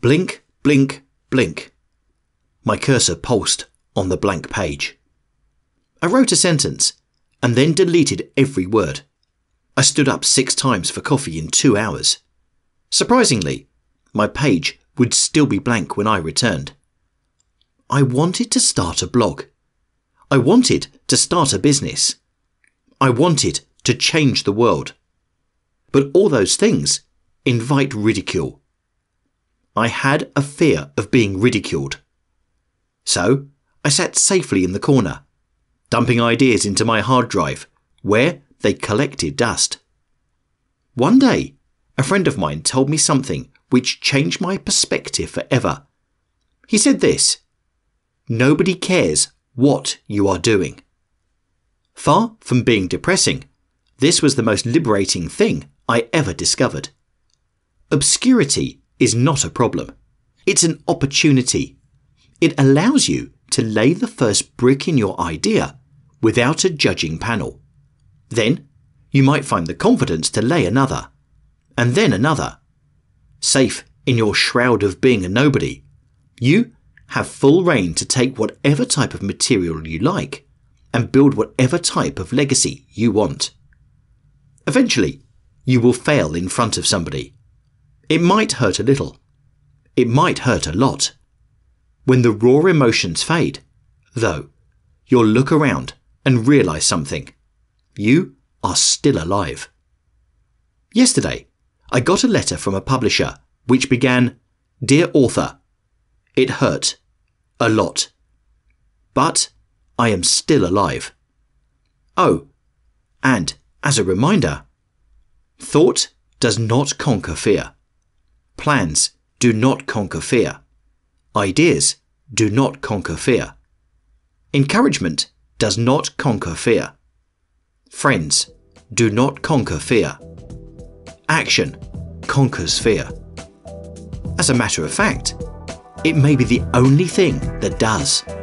Blink, blink, blink. My cursor pulsed on the blank page. I wrote a sentence and then deleted every word. I stood up six times for coffee in two hours. Surprisingly, my page would still be blank when I returned. I wanted to start a blog. I wanted to start a business. I wanted to change the world. But all those things invite ridicule I had a fear of being ridiculed. So I sat safely in the corner, dumping ideas into my hard drive, where they collected dust. One day, a friend of mine told me something which changed my perspective forever. He said this Nobody cares what you are doing. Far from being depressing, this was the most liberating thing I ever discovered. Obscurity is not a problem. It's an opportunity. It allows you to lay the first brick in your idea without a judging panel. Then, you might find the confidence to lay another, and then another. Safe in your shroud of being a nobody, you have full reign to take whatever type of material you like and build whatever type of legacy you want. Eventually, you will fail in front of somebody, it might hurt a little. It might hurt a lot. When the raw emotions fade, though, you'll look around and realize something. You are still alive. Yesterday, I got a letter from a publisher which began, Dear author, it hurt. A lot. But I am still alive. Oh, and as a reminder, thought does not conquer fear. Plans do not conquer fear. Ideas do not conquer fear. Encouragement does not conquer fear. Friends do not conquer fear. Action conquers fear. As a matter of fact, it may be the only thing that does.